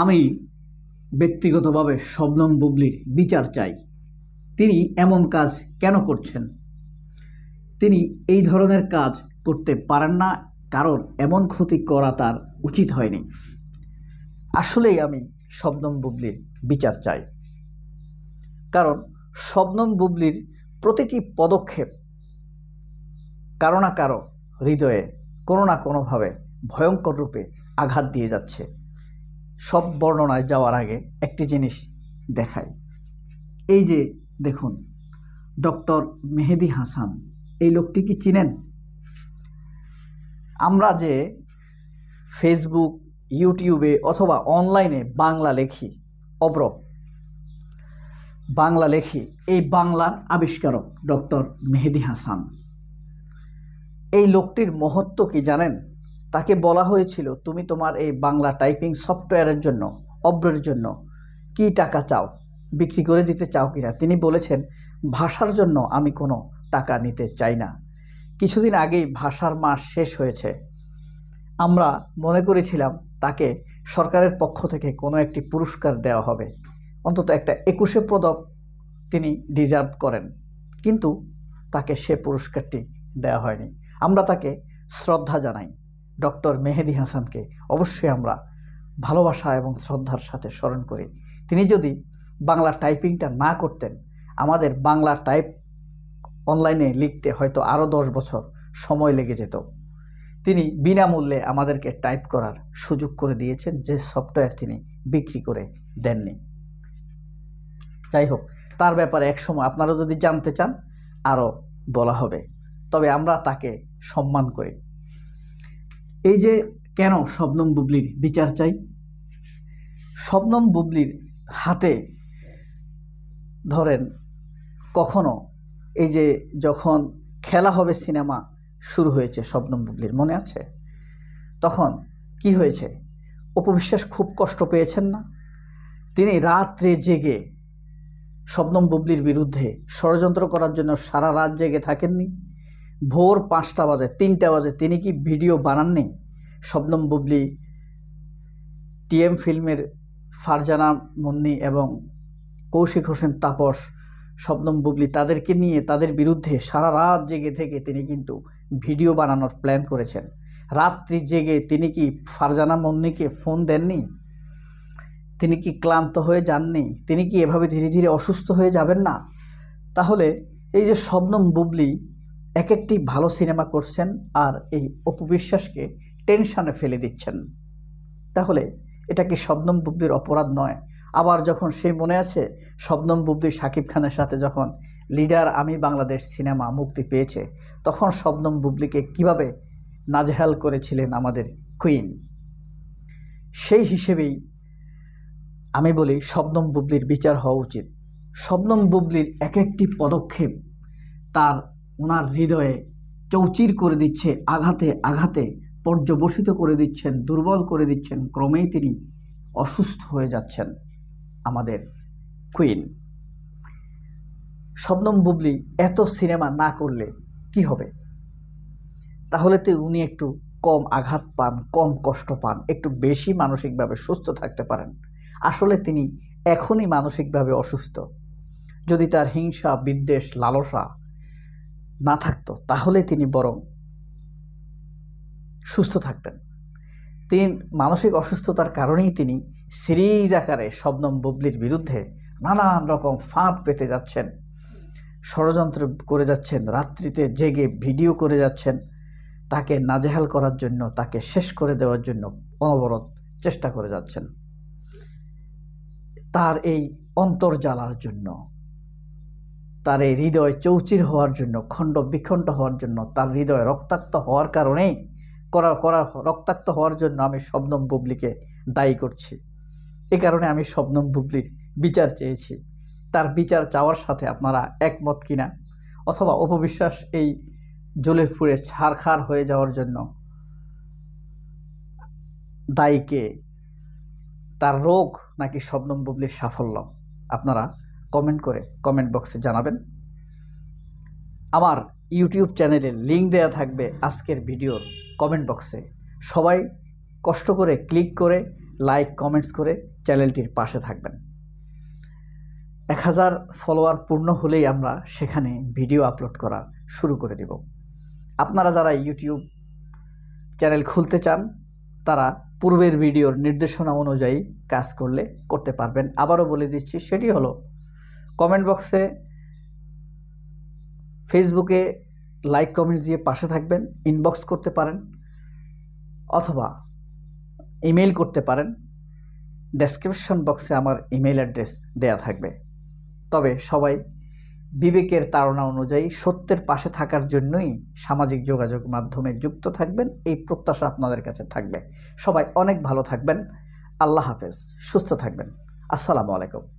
আমি ব্যক্তিগতভাবে শবনম বুবলির বিচার চাই তিনি এমন কাজ কেন করছেন তিনি এই ধরনের কাজ করতে পারেন না কারণ এমন ক্ষতি করা তার উচিত হয়নি আসলেই আমি শবনম বুবলির বিচার চাই কারণ শবনম বুবলির প্রতিটি পদক্ষেপ কারো না কারো হৃদয়ে কোনো না কোনোভাবে ভয়ঙ্কর রূপে আঘাত দিয়ে যাচ্ছে সব বর্ণনায় যাওয়ার আগে একটি জিনিস দেখাই এই যে দেখুন ডক্টর মেহেদি হাসান এই লোকটি কি চিনেন আমরা যে ফেসবুক ইউটিউবে অথবা অনলাইনে বাংলা লেখি অব্র বাংলা লেখি এই বাংলার আবিষ্কারক ডক্টর মেহেদি হাসান এই লোকটির মহত্ব কি জানেন তাকে বলা হয়েছিল তুমি তোমার এই বাংলা টাইপিং সফটওয়্যারের জন্য অব্রের জন্য কি টাকা চাও বিক্রি করে দিতে চাও কিনা তিনি বলেছেন ভাষার জন্য আমি কোনো টাকা নিতে চাই না কিছুদিন আগেই ভাষার মাস শেষ হয়েছে আমরা মনে করেছিলাম তাকে সরকারের পক্ষ থেকে কোনো একটি পুরস্কার দেওয়া হবে অন্তত একটা একুশে পদক তিনি ডিজার্ভ করেন কিন্তু তাকে সে পুরস্কারটি দেওয়া হয়নি আমরা তাকে শ্রদ্ধা জানাই ডক্টর মেহেদি হাসানকে অবশ্যই আমরা ভালোবাসা এবং শ্রদ্ধার সাথে স্মরণ করি তিনি যদি বাংলা টাইপিংটা না করতেন আমাদের বাংলা টাইপ অনলাইনে লিখতে হয়তো আরও দশ বছর সময় লেগে যেত তিনি বিনামূল্যে আমাদেরকে টাইপ করার সুযোগ করে দিয়েছেন যে সফটওয়্যার তিনি বিক্রি করে দেননি যাই হোক তার ব্যাপারে একসময় আপনারা যদি জানতে চান আরও বলা হবে তবে আমরা তাকে সম্মান করি এই যে কেন শবনম বুবলির বিচার চাই শবনম বুবলির হাতে ধরেন কখনো এই যে যখন খেলা হবে সিনেমা শুরু হয়েছে শবনম বুবলির মনে আছে তখন কি হয়েছে উপবিশ্বাস খুব কষ্ট পেয়েছেন না তিনি রাত্রে জেগে শবনম বুবলির বিরুদ্ধে ষড়যন্ত্র করার জন্য সারা রাত জেগে থাকেননি ভোর পাঁচটা বাজে তিনটা বাজে তিনি কি ভিডিও বানাননি শবনম বুবলি টিএম ফিল্মের ফারজানা মন্নি এবং কৌশিক হোসেন তাপস শবনম বুবলি তাদেরকে নিয়ে তাদের বিরুদ্ধে সারা রাত জেগে থেকে তিনি কিন্তু ভিডিও বানানোর প্ল্যান করেছেন রাত্রি জেগে তিনি কি ফারজানা মন্নিকে ফোন দেননি তিনি কি ক্লান্ত হয়ে যাননি তিনি কি এভাবে ধীরে ধীরে অসুস্থ হয়ে যাবেন না তাহলে এই যে শবনম বুবলি এক একটি ভালো সিনেমা করছেন আর এই অপবিশ্বাসকে টেনশানে ফেলে দিচ্ছেন তাহলে এটা কি শবনম বুব্বির অপরাধ নয় আবার যখন সেই মনে আছে শবনম বুব্বির শাকিব খানের সাথে যখন লিডার আমি বাংলাদেশ সিনেমা মুক্তি পেয়েছে তখন শবনম বুবলিকে কিভাবে নাজেহাল করেছিলেন আমাদের কুইন সেই হিসেবেই আমি বলি শবনম বুবলির বিচার হওয়া উচিত শবনম বুবলির এক একটি পদক্ষেপ তার ওনার হৃদয়ে চৌচির করে দিচ্ছে আঘাতে আঘাতে পর্যবসিত করে দিচ্ছেন দুর্বল করে দিচ্ছেন ক্রমেই তিনি অসুস্থ হয়ে যাচ্ছেন আমাদের কুইন শবনম বুবলি এত সিনেমা না করলে কি হবে তাহলে তো উনি একটু কম আঘাত পান কম কষ্ট পান একটু বেশি মানসিকভাবে সুস্থ থাকতে পারেন আসলে তিনি এখনই মানসিকভাবে অসুস্থ যদি তার হিংসা বিদ্বেষ লালসা না থাকতো তাহলে তিনি বরং সুস্থ থাকতেন তিনি মানসিক অসুস্থতার কারণেই তিনি সিরিজ আকারে শবনম বুবলির বিরুদ্ধে নানান রকম ফাঁদ পেতে যাচ্ছেন ষড়যন্ত্র করে যাচ্ছেন রাত্রিতে জেগে ভিডিও করে যাচ্ছেন তাকে নাজেহাল করার জন্য তাকে শেষ করে দেওয়ার জন্য অনবরত চেষ্টা করে যাচ্ছেন তার এই অন্তর্জালার জন্য তার এই হৃদয় চৌচির হওয়ার জন্য খণ্ড বিখণ্ড হওয়ার জন্য তার হৃদয় রক্তাক্ত হওয়ার কারণেই করা করা রক্তাক্ত হওয়ার জন্য আমি শবনম বুবলিকে দায়ী করছি এ কারণে আমি শবনম বুবলির বিচার চেয়েছি তার বিচার চাওয়ার সাথে আপনারা একমত কিনা অথবা অপবিশ্বাস এই জ্বলে ফুড়ে ছাড়খার হয়ে যাওয়ার জন্য দায়ীকে তার রোগ নাকি শবনম বুবলির সাফল্য আপনারা কমেন্ট করে কমেন্ট বক্সে জানাবেন আমার ইউটিউব চ্যানেলের লিঙ্ক দেয়া থাকবে আজকের ভিডিওর কমেন্ট বক্সে সবাই কষ্ট করে ক্লিক করে লাইক কমেন্টস করে চ্যানেলটির পাশে থাকবেন এক হাজার ফলোয়ার পূর্ণ হলেই আমরা সেখানে ভিডিও আপলোড করা শুরু করে দেব আপনারা যারা ইউটিউব চ্যানেল খুলতে চান তারা পূর্বের ভিডিওর নির্দেশনা অনুযায়ী কাজ করলে করতে পারবেন আবারও বলে দিচ্ছি সেটি হলো কমেন্ট বক্সে ফেসবুকে লাইক কমেন্টস দিয়ে পাশে থাকবেন ইনবক্স করতে পারেন অথবা ইমেল করতে পারেন ডেসক্রিপশন বক্সে আমার ইমেল অ্যাড্রেস দেয়া থাকবে তবে সবাই বিবেকের তাড়না অনুযায়ী সত্যের পাশে থাকার জন্যই সামাজিক যোগাযোগ মাধ্যমে যুক্ত থাকবেন এই প্রত্যাশা আপনাদের কাছে থাকবে সবাই অনেক ভালো থাকবেন আল্লাহ হাফেজ সুস্থ থাকবেন আসসালামু আলাইকুম